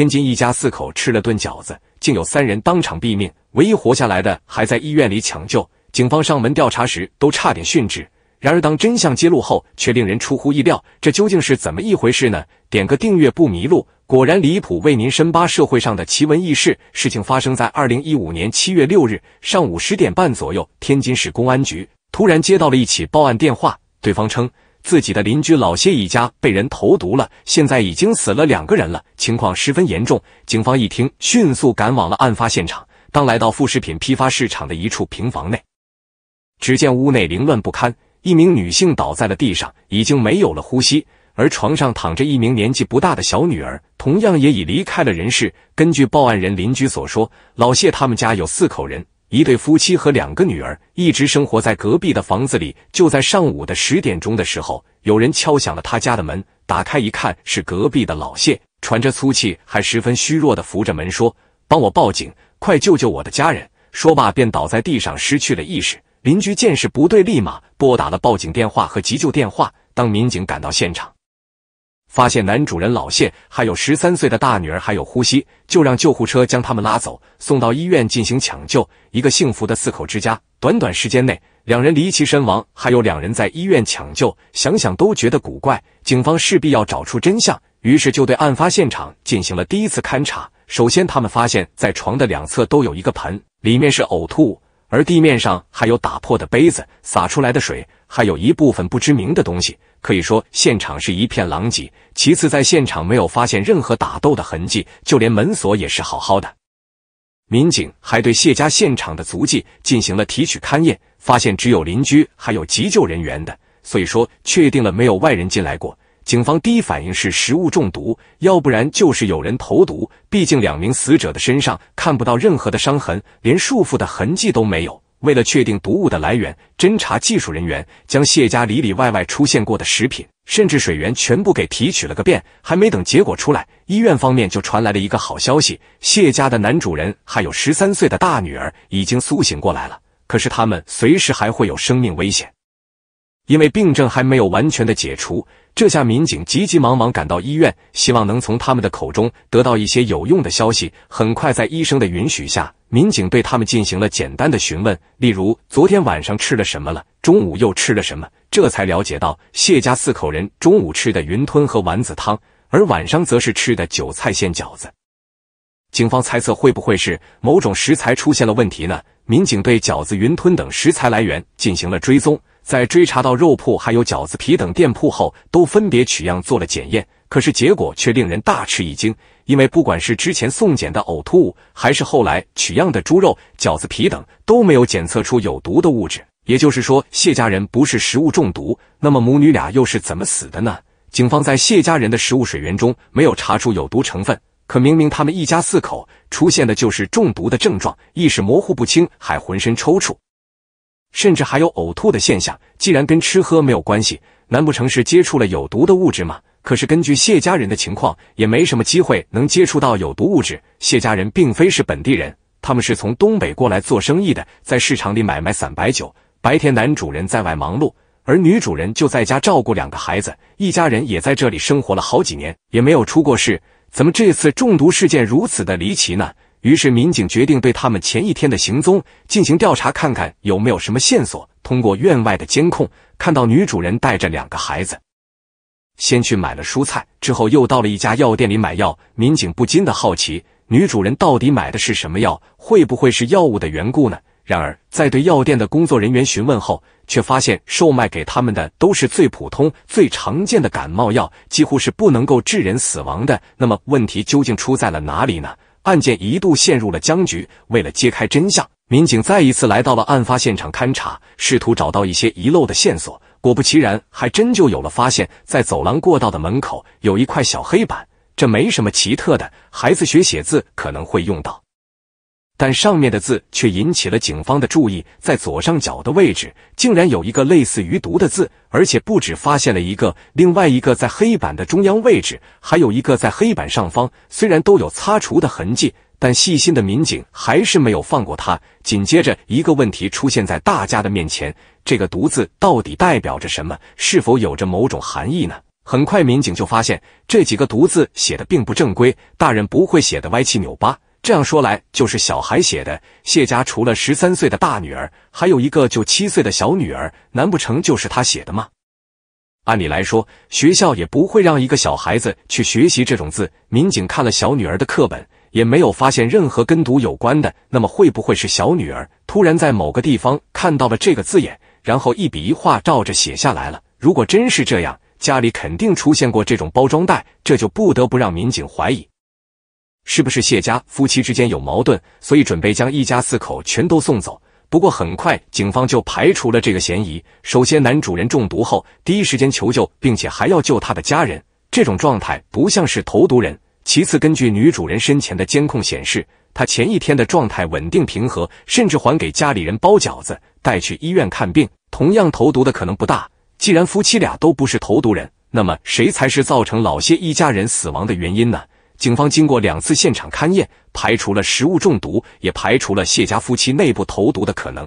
天津一家四口吃了顿饺子，竟有三人当场毙命，唯一活下来的还在医院里抢救。警方上门调查时都差点殉职，然而当真相揭露后，却令人出乎意料。这究竟是怎么一回事呢？点个订阅不迷路，果然离谱，为您深扒社会上的奇闻异事。事情发生在二零一五年七月六日上午十点半左右，天津市公安局突然接到了一起报案电话，对方称。自己的邻居老谢一家被人投毒了，现在已经死了两个人了，情况十分严重。警方一听，迅速赶往了案发现场。当来到副食品批发市场的一处平房内，只见屋内凌乱不堪，一名女性倒在了地上，已经没有了呼吸；而床上躺着一名年纪不大的小女儿，同样也已离开了人世。根据报案人邻居所说，老谢他们家有四口人。一对夫妻和两个女儿一直生活在隔壁的房子里。就在上午的十点钟的时候，有人敲响了他家的门。打开一看，是隔壁的老谢，喘着粗气，还十分虚弱的扶着门说：“帮我报警，快救救我的家人！”说罢便倒在地上失去了意识。邻居见势不对，立马拨打了报警电话和急救电话。当民警赶到现场。发现男主人老谢还有十三岁的大女儿还有呼吸，就让救护车将他们拉走，送到医院进行抢救。一个幸福的四口之家，短短时间内两人离奇身亡，还有两人在医院抢救，想想都觉得古怪。警方势必要找出真相，于是就对案发现场进行了第一次勘查。首先，他们发现在床的两侧都有一个盆，里面是呕吐，物，而地面上还有打破的杯子、洒出来的水，还有一部分不知名的东西。可以说现场是一片狼藉。其次，在现场没有发现任何打斗的痕迹，就连门锁也是好好的。民警还对谢家现场的足迹进行了提取勘验，发现只有邻居还有急救人员的，所以说确定了没有外人进来过。警方第一反应是食物中毒，要不然就是有人投毒。毕竟两名死者的身上看不到任何的伤痕，连束缚的痕迹都没有。为了确定毒物的来源，侦查技术人员将谢家里里外外出现过的食品，甚至水源全部给提取了个遍。还没等结果出来，医院方面就传来了一个好消息：谢家的男主人还有十三岁的大女儿已经苏醒过来了。可是他们随时还会有生命危险。因为病症还没有完全的解除，这下民警急急忙忙赶到医院，希望能从他们的口中得到一些有用的消息。很快，在医生的允许下，民警对他们进行了简单的询问，例如昨天晚上吃了什么了，中午又吃了什么。这才了解到谢家四口人中午吃的云吞和丸子汤，而晚上则是吃的韭菜馅饺子。警方猜测会不会是某种食材出现了问题呢？民警对饺子、云吞等食材来源进行了追踪。在追查到肉铺还有饺子皮等店铺后，都分别取样做了检验。可是结果却令人大吃一惊，因为不管是之前送检的呕吐物，还是后来取样的猪肉、饺子皮等，都没有检测出有毒的物质。也就是说，谢家人不是食物中毒。那么母女俩又是怎么死的呢？警方在谢家人的食物水源中没有查出有毒成分，可明明他们一家四口出现的就是中毒的症状，意识模糊不清，还浑身抽搐。甚至还有呕吐的现象。既然跟吃喝没有关系，难不成是接触了有毒的物质吗？可是根据谢家人的情况，也没什么机会能接触到有毒物质。谢家人并非是本地人，他们是从东北过来做生意的，在市场里买卖散白酒。白天男主人在外忙碌，而女主人就在家照顾两个孩子。一家人也在这里生活了好几年，也没有出过事。怎么这次中毒事件如此的离奇呢？于是，民警决定对他们前一天的行踪进行调查，看看有没有什么线索。通过院外的监控，看到女主人带着两个孩子，先去买了蔬菜，之后又到了一家药店里买药。民警不禁的好奇，女主人到底买的是什么药？会不会是药物的缘故呢？然而，在对药店的工作人员询问后，却发现售卖给他们的都是最普通、最常见的感冒药，几乎是不能够致人死亡的。那么，问题究竟出在了哪里呢？案件一度陷入了僵局。为了揭开真相，民警再一次来到了案发现场勘查，试图找到一些遗漏的线索。果不其然，还真就有了发现。在走廊过道的门口，有一块小黑板，这没什么奇特的，孩子学写字可能会用到。但上面的字却引起了警方的注意，在左上角的位置竟然有一个类似于“毒”的字，而且不止发现了一个，另外一个在黑板的中央位置，还有一个在黑板上方。虽然都有擦除的痕迹，但细心的民警还是没有放过他。紧接着，一个问题出现在大家的面前：这个“毒”字到底代表着什么？是否有着某种含义呢？很快，民警就发现这几个“毒”字写的并不正规，大人不会写的歪七扭八。这样说来，就是小孩写的。谢家除了十三岁的大女儿，还有一个就七岁的小女儿，难不成就是他写的吗？按理来说，学校也不会让一个小孩子去学习这种字。民警看了小女儿的课本，也没有发现任何跟读有关的。那么，会不会是小女儿突然在某个地方看到了这个字眼，然后一笔一画照着写下来了？如果真是这样，家里肯定出现过这种包装袋，这就不得不让民警怀疑。是不是谢家夫妻之间有矛盾，所以准备将一家四口全都送走？不过很快警方就排除了这个嫌疑。首先，男主人中毒后第一时间求救，并且还要救他的家人，这种状态不像是投毒人。其次，根据女主人身前的监控显示，她前一天的状态稳定平和，甚至还给家里人包饺子、带去医院看病，同样投毒的可能不大。既然夫妻俩都不是投毒人，那么谁才是造成老谢一家人死亡的原因呢？警方经过两次现场勘验，排除了食物中毒，也排除了谢家夫妻内部投毒的可能。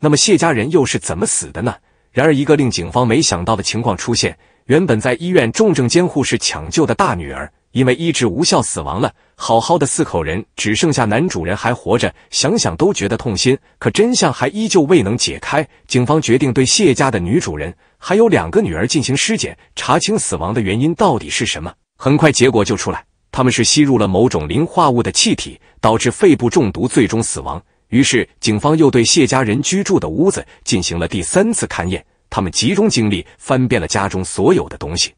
那么谢家人又是怎么死的呢？然而，一个令警方没想到的情况出现：原本在医院重症监护室抢救的大女儿，因为医治无效死亡了。好好的四口人，只剩下男主人还活着，想想都觉得痛心。可真相还依旧未能解开。警方决定对谢家的女主人还有两个女儿进行尸检，查清死亡的原因到底是什么。很快，结果就出来。他们是吸入了某种磷化物的气体，导致肺部中毒，最终死亡。于是，警方又对谢家人居住的屋子进行了第三次勘验。他们集中精力，翻遍了家中所有的东西，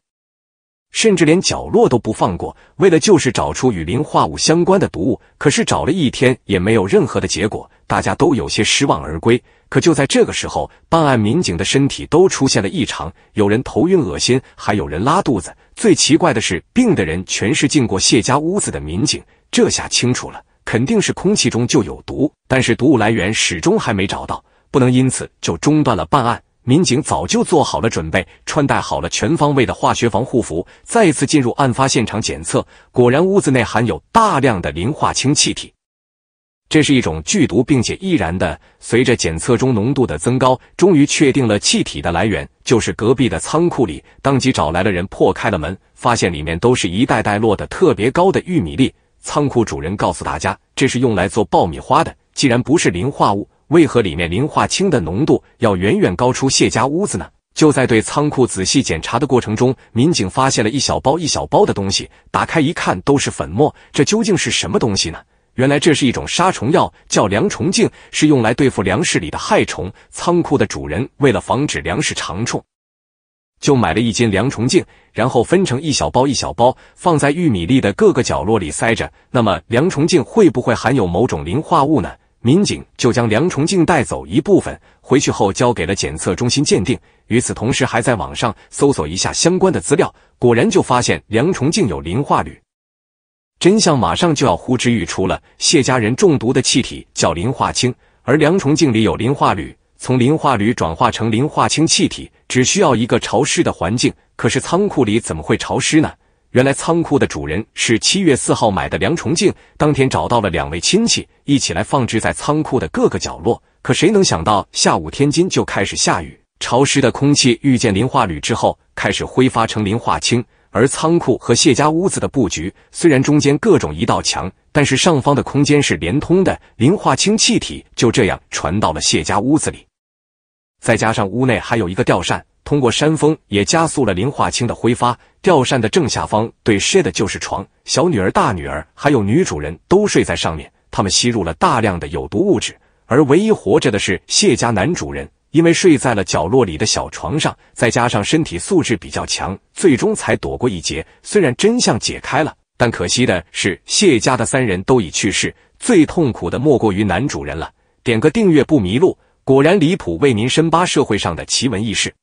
甚至连角落都不放过，为了就是找出与磷化物相关的毒物。可是，找了一天也没有任何的结果，大家都有些失望而归。可就在这个时候，办案民警的身体都出现了异常，有人头晕恶心，还有人拉肚子。最奇怪的是，病的人全是进过谢家屋子的民警。这下清楚了，肯定是空气中就有毒，但是毒物来源始终还没找到，不能因此就中断了办案。民警早就做好了准备，穿戴好了全方位的化学防护服，再次进入案发现场检测，果然屋子内含有大量的磷化氢气体。这是一种剧毒并且易燃的。随着检测中浓度的增高，终于确定了气体的来源，就是隔壁的仓库里。当即找来了人，破开了门，发现里面都是一袋袋落的特别高的玉米粒。仓库主人告诉大家，这是用来做爆米花的。既然不是磷化物，为何里面磷化氢的浓度要远远高出谢家屋子呢？就在对仓库仔细检查的过程中，民警发现了一小包一小包的东西，打开一看，都是粉末。这究竟是什么东西呢？原来这是一种杀虫药，叫粮虫净，是用来对付粮食里的害虫。仓库的主人为了防止粮食长虫，就买了一斤粮虫净，然后分成一小包一小包，放在玉米粒的各个角落里塞着。那么粮虫净会不会含有某种磷化物呢？民警就将粮虫净带走一部分，回去后交给了检测中心鉴定。与此同时，还在网上搜索一下相关的资料，果然就发现粮虫净有磷化铝。真相马上就要呼之欲出了。谢家人中毒的气体叫磷化氢，而梁虫镜里有磷化铝。从磷化铝转化成磷化氢气体，只需要一个潮湿的环境。可是仓库里怎么会潮湿呢？原来仓库的主人是七月四号买的凉虫敬，当天找到了两位亲戚，一起来放置在仓库的各个角落。可谁能想到，下午天津就开始下雨，潮湿的空气遇见磷化铝之后，开始挥发成磷化氢。而仓库和谢家屋子的布局虽然中间各种一道墙，但是上方的空间是连通的，磷化氢气体就这样传到了谢家屋子里。再加上屋内还有一个吊扇，通过山风也加速了磷化氢的挥发。吊扇的正下方对睡的就是床，小女儿、大女儿还有女主人都睡在上面，他们吸入了大量的有毒物质，而唯一活着的是谢家男主人。因为睡在了角落里的小床上，再加上身体素质比较强，最终才躲过一劫。虽然真相解开了，但可惜的是谢家的三人都已去世。最痛苦的莫过于男主人了。点个订阅不迷路，果然离谱，为您深扒社会上的奇闻异事。